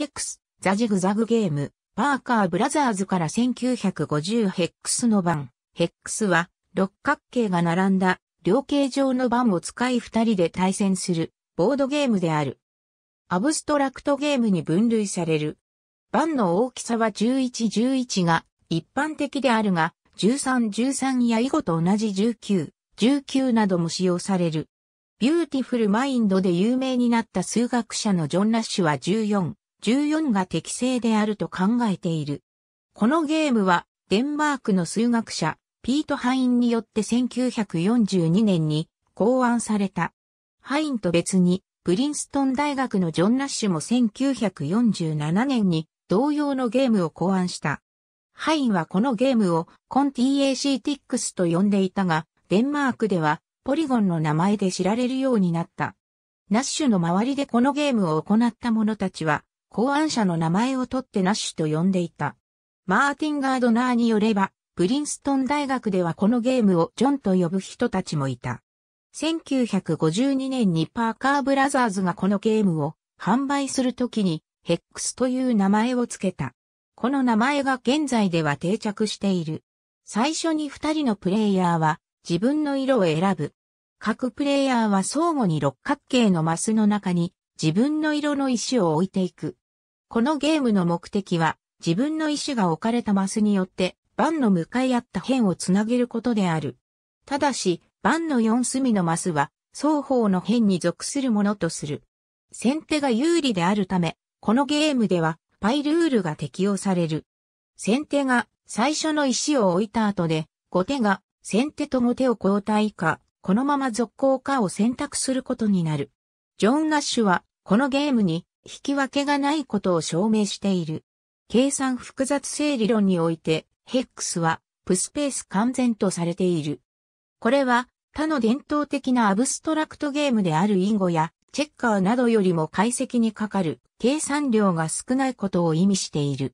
ヘックス、ザジグザグゲーム、パーカーブラザーズから1950ヘックスの番。ヘックスは六角形が並んだ両形状の番を使い二人で対戦するボードゲームである。アブストラクトゲームに分類される。番の大きさは11、11が一般的であるが、13、13や囲碁と同じ19、19なども使用される。ビューティフルマインドで有名になった数学者のジョン・ラッシュは14、14が適正であると考えている。このゲームは、デンマークの数学者、ピート・ハインによって1942年に考案された。ハインと別に、プリンストン大学のジョン・ナッシュも1947年に同様のゲームを考案した。ハインはこのゲームをコン TAC ティックスと呼んでいたが、デンマークではポリゴンの名前で知られるようになった。ナッシュの周りでこのゲームを行った者たちは、考案者の名前を取ってナッシュと呼んでいた。マーティン・ガードナーによれば、プリンストン大学ではこのゲームをジョンと呼ぶ人たちもいた。1952年にパーカーブラザーズがこのゲームを販売するときにヘックスという名前を付けた。この名前が現在では定着している。最初に二人のプレイヤーは自分の色を選ぶ。各プレイヤーは相互に六角形のマスの中に自分の色の石を置いていく。このゲームの目的は、自分の意思が置かれたマスによって、番の向かい合った辺をつなげることである。ただし、番の4隅のマスは、双方の辺に属するものとする。先手が有利であるため、このゲームでは、パイルールが適用される。先手が最初の石を置いた後で、後手が先手と後手を交代か、このまま続行かを選択することになる。ジョン・ナッシュは、このゲームに引き分けがないことを証明している。計算複雑性理論において、ヘックスは、プスペース完全とされている。これは、他の伝統的なアブストラクトゲームであるインゴや、チェッカーなどよりも解析にかかる計算量が少ないことを意味している。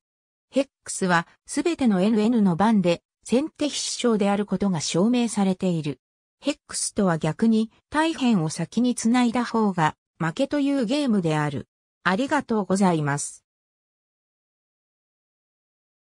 ヘックスはすべての NN の番で先手必勝であることが証明されている。ヘックスとは逆に大変を先につないだ方が負けというゲームである。ありがとうございます。